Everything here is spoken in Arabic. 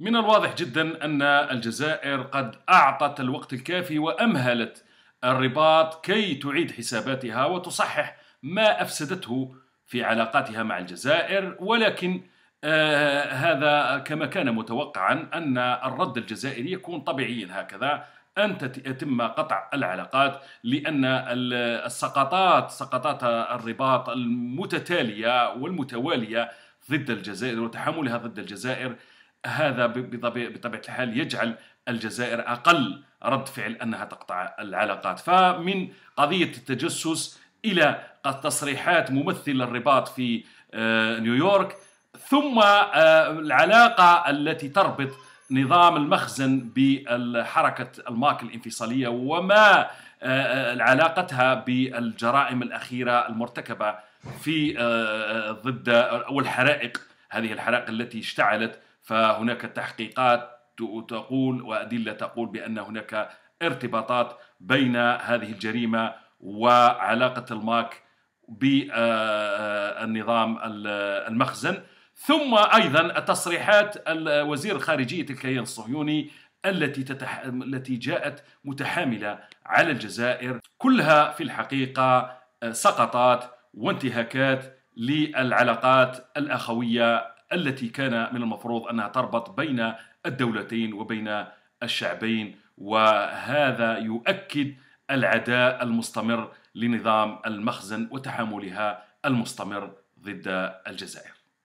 من الواضح جدا أن الجزائر قد أعطت الوقت الكافي وأمهلت الرباط كي تعيد حساباتها وتصحح ما أفسدته في علاقاتها مع الجزائر ولكن آه هذا كما كان متوقعا أن الرد الجزائري يكون طبيعيا هكذا أن يتم قطع العلاقات لأن السقطات سقطات الرباط المتتالية والمتوالية ضد الجزائر وتحملها ضد الجزائر هذا بطبيعة الحال يجعل الجزائر أقل رد فعل أنها تقطع العلاقات فمن قضية التجسس إلى تصريحات ممثل الرباط في آه، نيويورك ثم آه، العلاقة التي تربط نظام المخزن بحركة الماك الانفصالية وما آه، علاقتها بالجرائم الأخيرة المرتكبة في ضد أو الحرائق هذه الحرائق التي اشتعلت فهناك تحقيقات تقول وأدلة تقول بأن هناك ارتباطات بين هذه الجريمة وعلاقة الماك بالنظام المخزن ثم أيضا تصريحات وزير الخارجية الكيان الصهيوني التي تتح... التي جاءت متحامله على الجزائر كلها في الحقيقه سقطات وانتهاكات للعلاقات الاخويه التي كان من المفروض انها تربط بين الدولتين وبين الشعبين وهذا يؤكد العداء المستمر لنظام المخزن وتحاملها المستمر ضد الجزائر